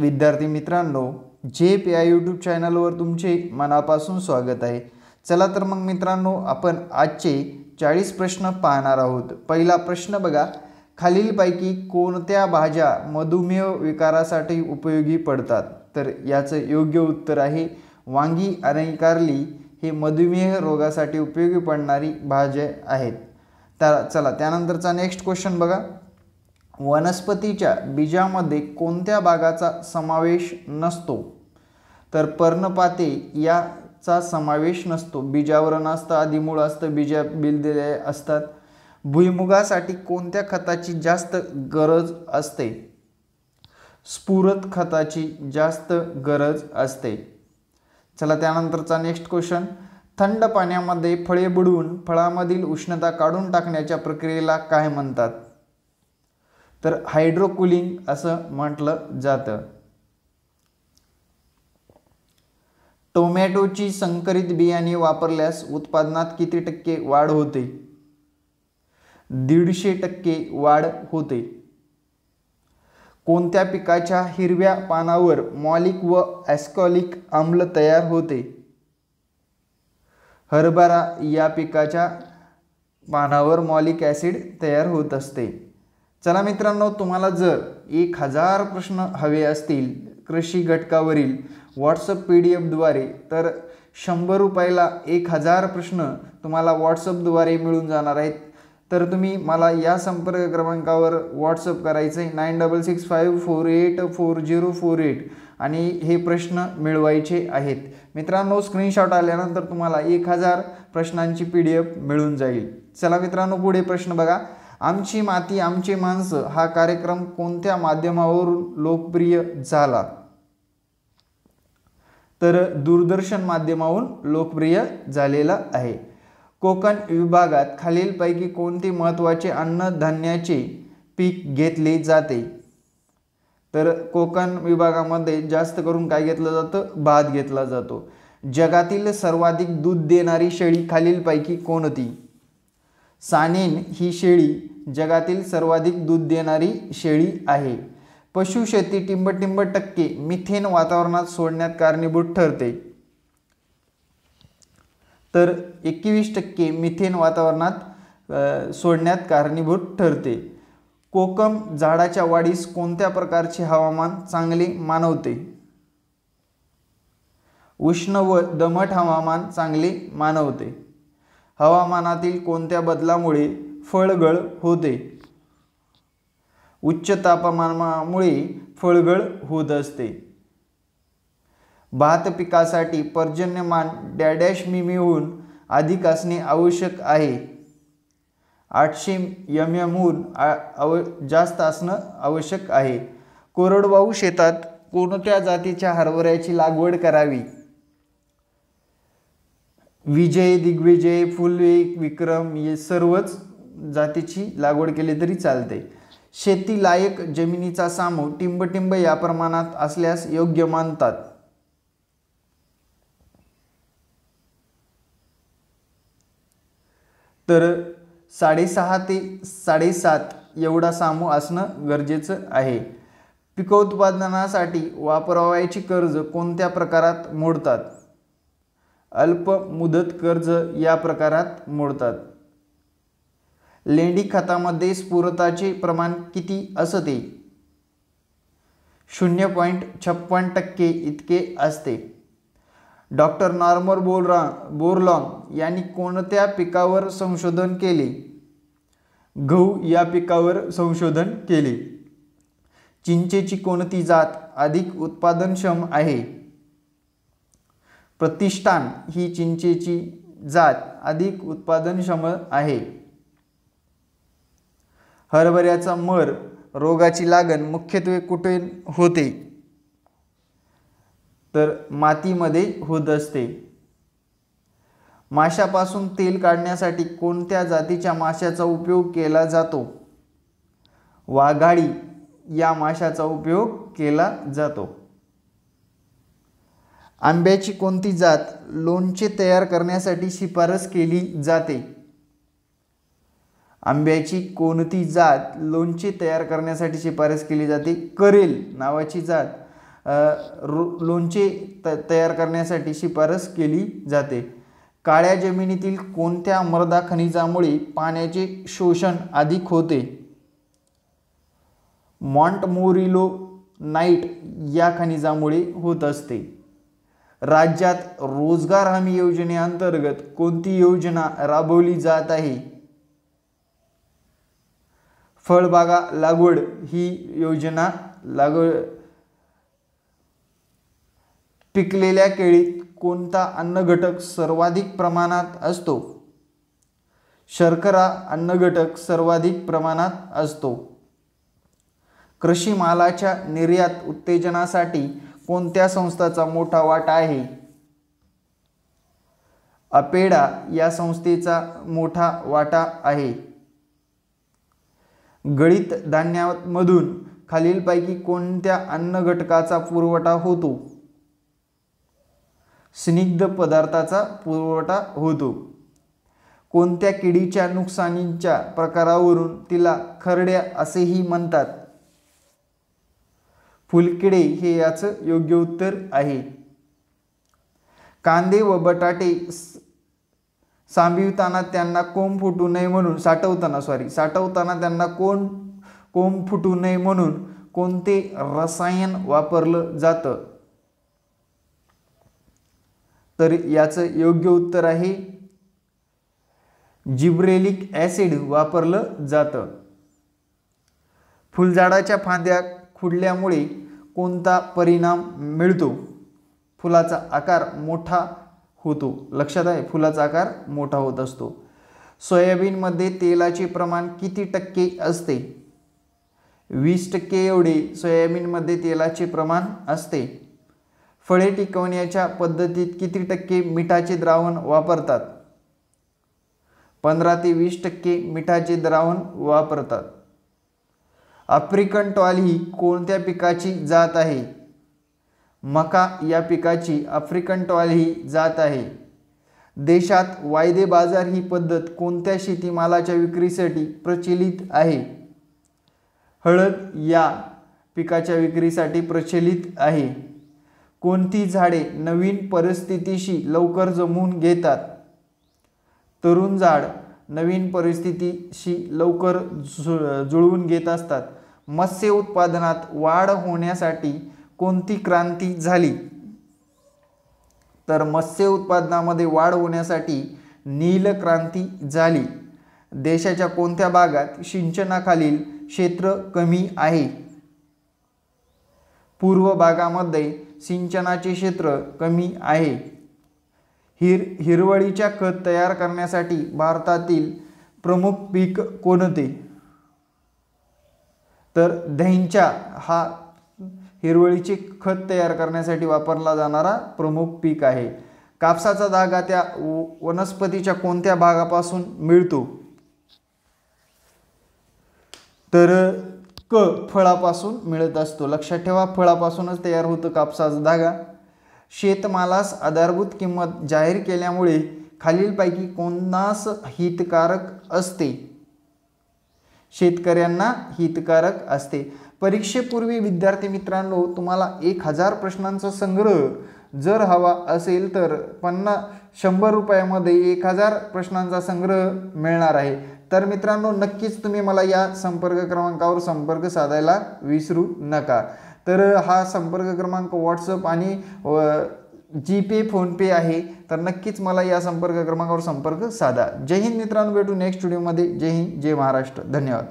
विद्यार्थी मित्रांनो J P I YouTube चॅनलवर तुमचे मनापासून स्वागत आहे चला तर मग मित्रांनो आपण आजचे चाळीस प्रश्न पाहणार आहोत पहिला प्रश्न बघा खालीलपैकी कोणत्या भाज्या मधुमेह विकारासाठी उपयोगी पडतात तर याचं योग्य उत्तर आहे वांगी आणि कारली हे मधुमेह रोगासाठी उपयोगी पडणारी भाज्या आहेत तर चला त्यानंतरचा नेक्स्ट क्वेश्चन बघा वनस्पतीच्या बीजामध्ये कोणत्या भागाचा समावेश नसतो तर पर्णपाते याचा समावेश नसतो बीजावरण असतं आधी मूळ असतं बीजा बिल दिले असतात भुईमुगासाठी कोणत्या खताची जास्त गरज असते स्फुरत खताची जास्त गरज असते चला त्यानंतरचा नेक्स्ट क्वेश्चन थंड पाण्यामध्ये फळे बुडवून फळामधील उष्णता काढून टाकण्याच्या प्रक्रियेला काय म्हणतात तर हायड्रोकुलिंग असं म्हटलं जातं टोमॅटोची संकरित बियाणे वापरल्यास उत्पादनात किती टक्के वाढ होते दीडशे टक्के वाढ होते कोणत्या पिकाच्या हिरव्या पानावर मॉलिक व ॲस्कॉलिक आम्ल तयार होते हरभरा या पिकाच्या पानावर मॉलिक ॲसिड तयार होत असते चला मित्रांनो तुम्हाला जर एक हजार प्रश्न हवे असतील कृषी घटकावरील व्हॉट्सअप पी डी एफद्वारे तर शंभर रुपयाला एक हजार प्रश्न तुम्हाला व्हॉट्सअपद्वारे मिळून जाणार आहेत तर तुम्ही मला या संपर्क क्रमांकावर व्हॉट्सअप करायचं आहे nine double six five four eight four zero four eight आणि हे प्रश्न मिळवायचे आहेत मित्रांनो स्क्रीनशॉट आल्यानंतर तुम्हाला एक हजार प्रश्नांची पी डी एफ मिळून जाईल चला मित्रांनो पुढे प्रश्न बघा आमची माती आमची माणसं हा कार्यक्रम कोणत्या माध्यमावरून लोकप्रिय झाला तर दूरदर्शन माध्यमावरून लोकप्रिय झालेला आहे कोकण विभागात खालीलपैकी कोणते महत्त्वाचे अन्नधान्याचे पीक घेतले जाते तर कोकण विभागामध्ये जास्त करून काय घेतलं जातं भात घेतला जातो जगातील सर्वाधिक दूध देणारी शेळी खालीलपैकी कोणती सानेन ही शेळी जगातील सर्वाधिक दूध देणारी शेळी आहे पशुशेती टिंबटिंब टिंब टक्के मिथेन वातावरणात सोडण्यात कारणीभूत ठरते तर एकवीस टक्के मिथेन वातावरणात सोडण्यात कारणीभूत ठरते कोकम झाडाच्या वाढीस कोणत्या प्रकारचे हवामान चांगले मानवते उष्ण व दमट हवामान चांगले मानवते हवामानातील कोणत्या बदलामुळे फळगळ होते उच्च तापमानामुळे फळगळ होत असते भात पिकासाठी पर्जन्यमान डॅडॅश मिमीहून अधिक असणे आवश्यक आहे आठशे यम यमहून आव जास्त असणं आवश्यक आहे कोरडवाहू शेतात कोणत्या जातीच्या हरभऱ्याची लागवड करावी विजय दिग्विजय फुलवे विक्रम हे सर्वच जातीची लागवड केली तरी चालते शेती लायक जमिनीचा सामू टिंबटिंब या प्रमाणात असल्यास योग्य मानतात तर साडेसहा ते साडेसात एवढा सामू असणं गरजेचं आहे पिकोत्पादनासाठी वापरावयाची कर्ज कोणत्या प्रकारात मोडतात अल्प मुदत कर्ज या प्रकारात मोडतात लेंडी खतामध्ये स्फुरताचे प्रमाण किती असते शून्य पॉईंट छप्पन टक्के इतके असते डॉक्टर नॉर्मर बोलरा बोरलॉन यांनी कोणत्या पिकावर संशोधन केले गहू या पिकावर संशोधन केले चिंचेची कोणती जात अधिक उत्पादनक्षम आहे प्रतिष्ठान ही चिंचेची जात अधिक उत्पादनक्षम आहे हरभऱ्याचा मर रोगाची लागण मुख्यत्वे कुठे होते तर मातीमध्ये होत असते माशापासून तेल काढण्यासाठी कोणत्या जातीच्या माशाचा उपयोग केला जातो वाघाडी या माशाचा उपयोग केला जातो आंब्याची कोणती जात लोणचे तयार करण्यासाठी शिफारस केली जाते आंब्याची कोणती जात लोणचे तयार करण्यासाठी शिफारस केली जाते करेल नावाची जात लोणचे त तयार करण्यासाठी शिफारस केली जाते काळ्या जमिनीतील कोणत्या मर्दा खनिजामुळे पाण्याचे शोषण अधिक होते मोरिलो नाईट या खनिजामुळे होत असते राज्यात रोजगार हमी योजनेअंतर्गत कोणती योजना राबवली जात आहे फळबागा लागवड ही योजना लागवड पिकलेल्या केळीत कोणता अन्नघटक सर्वाधिक प्रमाणात असतो शर्करा अन्नघटक सर्वाधिक प्रमाणात असतो कृषी मालाच्या निर्यात उत्तेजनासाठी कोणत्या संस्थाचा मोठा वाटा आहे अपेडा या संस्थेचा मोठा वाटा आहे गळीत धान्यामधून खालीलपैकी कोणत्या अन्न घटकाचा पुरवठा होतो स्निग्ध पदार्थाचा पुरवठा होतो कोणत्या किडीच्या नुकसानीच्या प्रकारावरून तिला खरड्या असेही म्हणतात फुलकिडे हे याचं योग्य उत्तर आहे कांदे व बटाटे सांभिवताना त्यांना कोंब फुटू नये म्हणून साठवताना सॉरी साठवताना त्यांना कोण कोंब फुटू नये म्हणून कोणते रसायन वापरलं जातं तर याचं योग्य उत्तर आहे जिब्रेलिक ॲसिड वापरलं जातं फुलझाडाच्या फांद्या खुडल्यामुळे कोणता परिणाम मिळतो फुलाचा आकार मोठा होतो लक्षात आहे फुलाचा आकार मोठा होत असतो सोयाबीनमध्ये तेलाचे प्रमाण किती टक्के असते वीस टक्के एवढे सोयाबीनमध्ये तेलाचे प्रमाण असते फळे टिकवण्याच्या पद्धतीत किती टक्के मिठाचे द्रावण वापरतात पंधरा ते वीस टक्के मिठाचे द्रावण वापरतात आफ्रिकन टॉल ही कोणत्या पिकाची जात आहे मका या पिकाची आफ्रिकन टॉयल ही जात आहे देशात वायदे बाजार ही पद्धत कोणत्या शेतीमालाच्या विक्रीसाठी प्रचलित आहे हळद या पिकाच्या विक्रीसाठी प्रचलित आहे कोणती झाडे नवीन परिस्थितीशी लवकर जमून घेतात तरुण झाड नवीन परिस्थितीशी लवकर जुळवून घेत असतात मत्स्य उत्पादनात वाढ होण्यासाठी कोणती क्रांती झाली तर मत्स्य उत्पादनामध्ये वाढ होण्यासाठी नील क्रांती झाली देशाच्या कोणत्या भागात सिंचनाखालील क्षेत्र कमी आहे पूर्व भागामध्ये सिंचनाचे क्षेत्र कमी आहे हिर हिरवळीच्या खत तयार करण्यासाठी भारतातील प्रमुख पीक कोणते तर धैंचा हा हिरवळीचे खत तयार करण्यासाठी वापरला जाणारा प्रमुख पीक आहे कापसाचा धागा त्या वनस्पतीच्या कोणत्या भागापासून मिळतो तर क फळापासून मिळत असतो लक्षात ठेवा फळापासूनच तयार होतो कापसाचा धागा शेतमालास आधारभूत किंमत जाहीर केल्यामुळे खालीलपैकी कोणास हितकारक असते शेतकऱ्यांना हितकारक असते परीक्षेपूर्वी विद्यार्थी मित्रांनो तुम्हाला एक हजार प्रश्नांचा संग्रह जर हवा असेल तर पन्नास शंभर रुपयामध्ये एक हजार प्रश्नांचा संग्रह मिळणार आहे तर मित्रांनो नक्कीच तुम्ही मला या संपर्क क्रमांकावर संपर्क साधायला विसरू नका तर हा संपर्क क्रमांक व्हॉट्सअप आणि जी पे फोनपे आहे तर नक्कीच मला या संपर्क क्रमांकावर संपर्क साधा जय हिंद मित्रांनो भेटू नेक्स्ट व्हिडिओमध्ये जय हिंद जय महाराष्ट्र धन्यवाद